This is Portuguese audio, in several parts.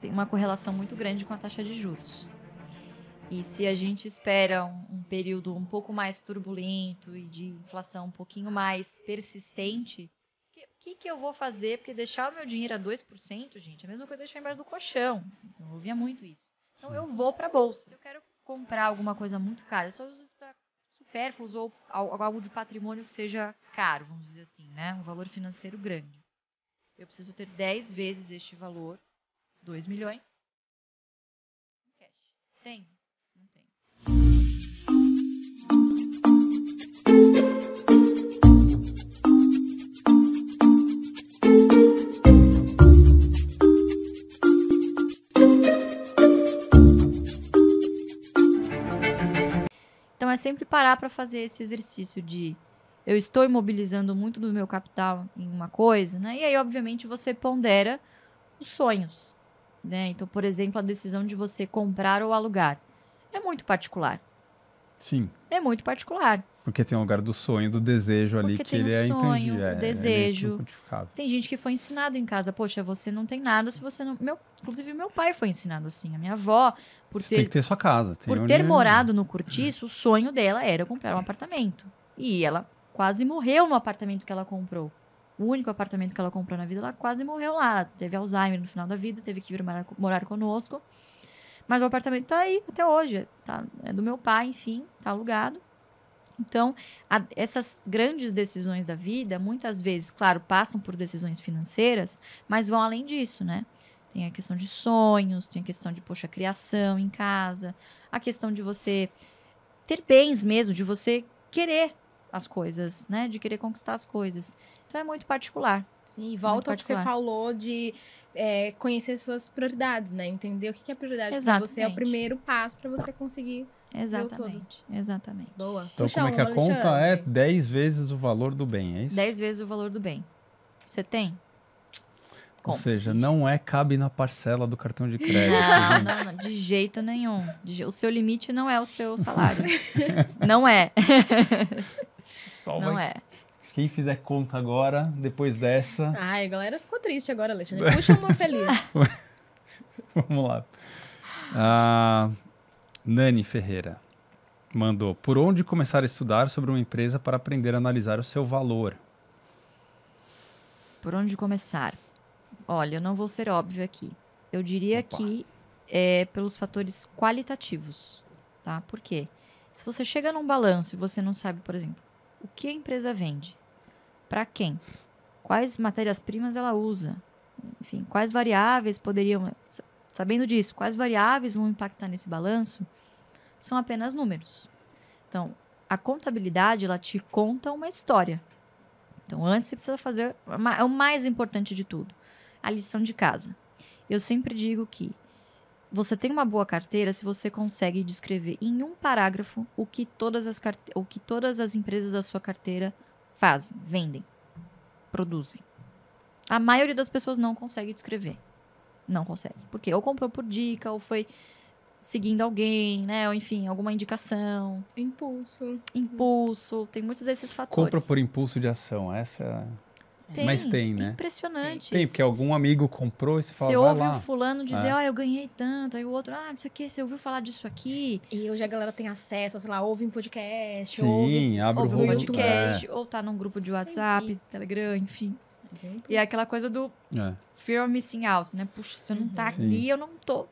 tem uma correlação muito grande com a taxa de juros. E se a gente espera um, um período um pouco mais turbulento e de inflação um pouquinho mais persistente, o que, que eu vou fazer? Porque deixar o meu dinheiro a 2%, gente, é a mesma coisa deixar embaixo do colchão. Assim, então, eu ouvia muito isso. Então, eu vou para a bolsa. Se eu quero comprar alguma coisa muito cara, só uso para supérfluos ou algo de patrimônio que seja caro, vamos dizer assim, né? Um valor financeiro grande. Eu preciso ter 10 vezes este valor 2 milhões. cash. Tem? Não tem. Então é sempre parar para fazer esse exercício de eu estou imobilizando muito do meu capital em uma coisa, né? E aí obviamente você pondera os sonhos. Né? Então, por exemplo, a decisão de você comprar ou alugar é muito particular. Sim. É muito particular. Porque tem um lugar do sonho, do desejo Porque ali que ele é sonho, intangível. É, é desejo. É tem gente que foi ensinado em casa, poxa, você não tem nada se você não. Meu, inclusive, meu pai foi ensinado assim. A minha avó, por você ter. Tem que ter sua casa. por ter morado no curtiço, o sonho dela era comprar um apartamento. E ela quase morreu no apartamento que ela comprou o único apartamento que ela comprou na vida, ela quase morreu lá. Teve Alzheimer no final da vida, teve que vir morar, morar conosco. Mas o apartamento tá aí até hoje, tá, é do meu pai, enfim, tá alugado. Então, a, essas grandes decisões da vida, muitas vezes, claro, passam por decisões financeiras, mas vão além disso, né? Tem a questão de sonhos, tem a questão de, poxa, criação em casa, a questão de você ter bens mesmo, de você querer as coisas, né? De querer conquistar as coisas. Então é muito particular. Sim, volta ao que você falou de é, conhecer suas prioridades, né? Entender o que é prioridade para você é o primeiro passo para você conseguir Exatamente. Exatamente. Boa. Então, Puxa como é que a conta é 10 vezes o valor do bem, é isso? 10 vezes o valor do bem. Você tem? Ou seja, não é cabe na parcela do cartão de crédito. Não, não, não, de jeito nenhum. o seu limite não é o seu salário. não é não vai... é. Quem fizer conta agora, depois dessa. Ai, a galera ficou triste agora, Alexandre. Puxa uma feliz. Vamos lá. Ah, Nani Ferreira mandou: Por onde começar a estudar sobre uma empresa para aprender a analisar o seu valor? Por onde começar? Olha, eu não vou ser óbvio aqui. Eu diria Opa. que é pelos fatores qualitativos, tá? Por quê? Se você chega num balanço e você não sabe, por exemplo, o que a empresa vende, para quem, quais matérias-primas ela usa, enfim, quais variáveis poderiam. Sabendo disso, quais variáveis vão impactar nesse balanço, são apenas números. Então, a contabilidade, ela te conta uma história. Então, antes você precisa fazer. É o é mais importante de tudo: a lição de casa. Eu sempre digo que você tem uma boa carteira se você consegue descrever em um parágrafo o que todas as, carte... o que todas as empresas da sua carteira fazem, vendem, produzem. A maioria das pessoas não consegue descrever. Não consegue. Porque ou comprou por dica, ou foi seguindo alguém, né? Ou enfim, alguma indicação. Impulso. Impulso. Tem muitos desses fatores. Compra por impulso de ação. Essa é tem, Mas tem, né? Impressionante. Tem, porque algum amigo comprou e você fala, Você ouve lá. o fulano dizer, ó, é. oh, eu ganhei tanto. Aí o outro, ah, não sei o que, você ouviu falar disso aqui. E hoje a galera tem acesso, sei lá, ouve em podcast, Sim, ouve, abre ouve um podcast, é. ou tá num grupo de WhatsApp, enfim. Telegram, enfim. E é aquela coisa do é. fear of missing out, né? Puxa, se eu não tá uhum. tá aqui, eu não tô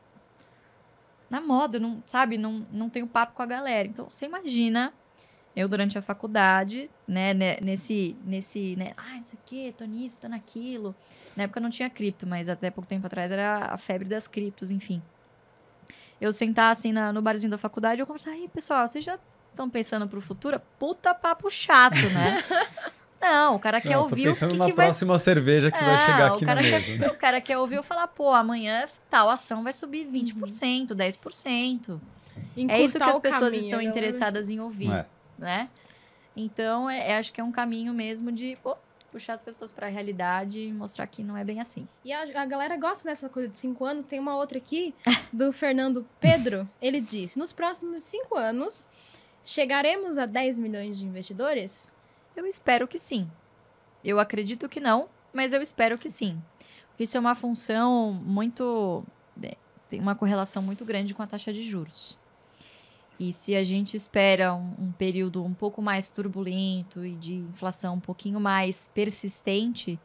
na moda, não, sabe? Não, não tenho papo com a galera. Então, você imagina eu, durante a faculdade, né, né nesse, nesse, né, ah, isso aqui, tô nisso, tô naquilo. Na época não tinha cripto, mas até pouco tempo atrás era a febre das criptos, enfim. Eu sentar assim na, no barzinho da faculdade, eu conversar, aí, pessoal, vocês já estão pensando pro futuro? Puta papo chato, né? Não, o cara quer não, ouvir o que, que vai... próxima cerveja que vai é, chegar aqui o cara Quer, o cara quer ouvir eu falar, pô, amanhã tal ação vai subir 20%, uhum. 10%. É Encurtar é isso que as pessoas caminho, estão né, né? interessadas em ouvir. É né? Então, é, é, acho que é um caminho mesmo de pô, puxar as pessoas para a realidade e mostrar que não é bem assim. E a, a galera gosta dessa coisa de cinco anos. Tem uma outra aqui do Fernando Pedro. Ele disse: nos próximos cinco anos, chegaremos a 10 milhões de investidores? Eu espero que sim. Eu acredito que não, mas eu espero que sim. Isso é uma função muito. Tem uma correlação muito grande com a taxa de juros. E se a gente espera um, um, período um pouco mais turbulento e de inflação um pouquinho mais persistente,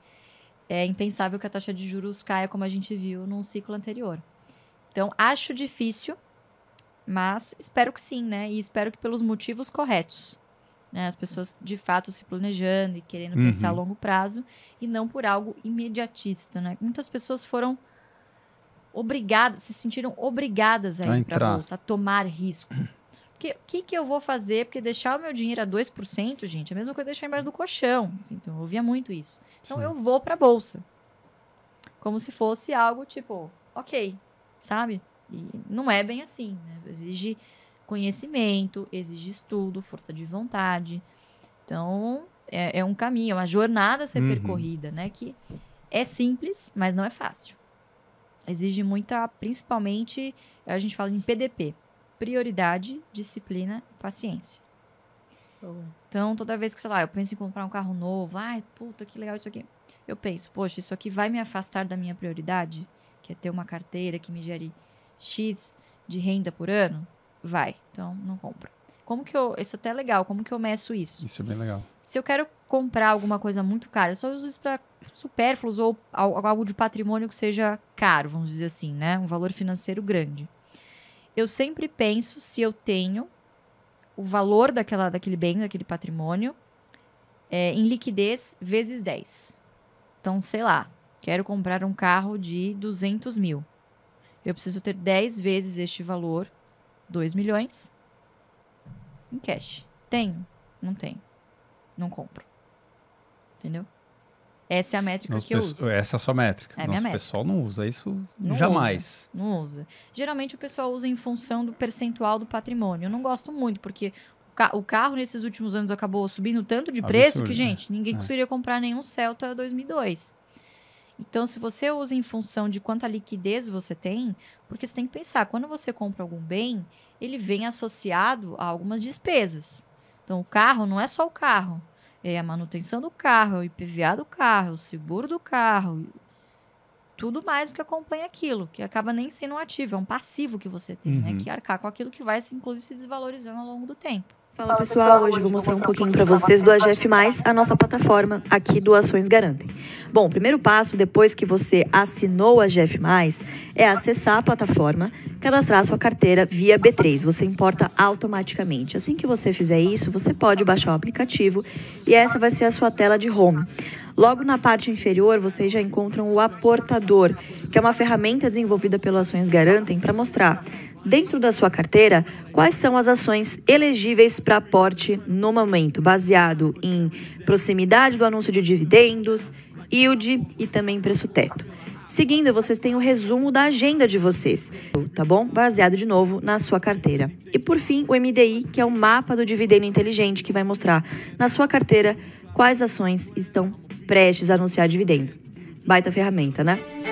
é impensável que a taxa de juros caia como a gente viu num ciclo anterior. Então, acho difícil, mas espero que sim, né? E espero que pelos motivos corretos. Né? As pessoas de fato se planejando e querendo uhum. pensar a longo prazo e não por algo imediatista, né? Muitas pessoas foram obrigadas, se sentiram obrigadas a, a ir para a bolsa, a tomar risco. Porque o que, que eu vou fazer? Porque deixar o meu dinheiro a 2%, gente, é a mesma coisa deixar embaixo do colchão. Assim, então, eu ouvia muito isso. Então, Sim. eu vou para a bolsa. Como se fosse algo tipo, ok, sabe? E não é bem assim. Né? Exige conhecimento, exige estudo, força de vontade. Então, é, é um caminho, é uma jornada a ser uhum. percorrida, né? Que é simples, mas não é fácil. Exige muita, principalmente, a gente fala em PDP, prioridade, disciplina e paciência. Então, toda vez que, sei lá, eu penso em comprar um carro novo, ai, puta, que legal isso aqui. Eu penso, poxa, isso aqui vai me afastar da minha prioridade, que é ter uma carteira que me gere X de renda por ano? Vai, então não compro. Como que eu. Isso é até é legal, como que eu meço isso? Isso é bem legal. Se eu quero comprar alguma coisa muito cara, eu só uso isso para supérfluos ou algo de patrimônio que seja caro, vamos dizer assim, né? Um valor financeiro grande eu sempre penso se eu tenho o valor daquela, daquele bem, daquele patrimônio, é, em liquidez vezes 10. Então, sei lá, quero comprar um carro de 200 mil. Eu preciso ter 10 vezes este valor, 2 milhões, em cash. Tenho? Não tenho. Não compro. Entendeu? Essa é a métrica Nos que eu uso. Essa é a sua métrica. É minha métrica. pessoal não usa isso não jamais. Usa, não usa. Geralmente o pessoal usa em função do percentual do patrimônio. Eu não gosto muito, porque o carro nesses últimos anos acabou subindo tanto de Absurdo, preço que, né? gente, né? ninguém é. conseguiria comprar nenhum Celta 2002. Então, se você usa em função de quanta liquidez você tem, porque você tem que pensar, quando você compra algum bem, ele vem associado a algumas despesas. Então, o carro não é só o carro é a manutenção do carro, é o IPVA do carro, é o seguro do carro, tudo mais que acompanha aquilo, que acaba nem sendo um ativo, é um passivo que você tem, né? uhum. né? Que arcar com aquilo que vai, inclusive, se desvalorizando ao longo do tempo. Fala pessoal, hoje vou mostrar um pouquinho para vocês do AGF+, a nossa plataforma aqui do Ações Garantem. Bom, o primeiro passo depois que você assinou o AGF+, é acessar a plataforma, cadastrar sua carteira via B3, você importa automaticamente. Assim que você fizer isso, você pode baixar o aplicativo e essa vai ser a sua tela de home. Logo na parte inferior, vocês já encontram o aportador, que é uma ferramenta desenvolvida pelo Ações Garantem para mostrar dentro da sua carteira, quais são as ações elegíveis para aporte no momento, baseado em proximidade do anúncio de dividendos, yield e também preço teto. Seguindo, vocês têm o um resumo da agenda de vocês, tá bom? Baseado de novo na sua carteira. E por fim, o MDI, que é o mapa do dividendo inteligente, que vai mostrar na sua carteira quais ações estão prestes a anunciar dividendo. Baita ferramenta, né?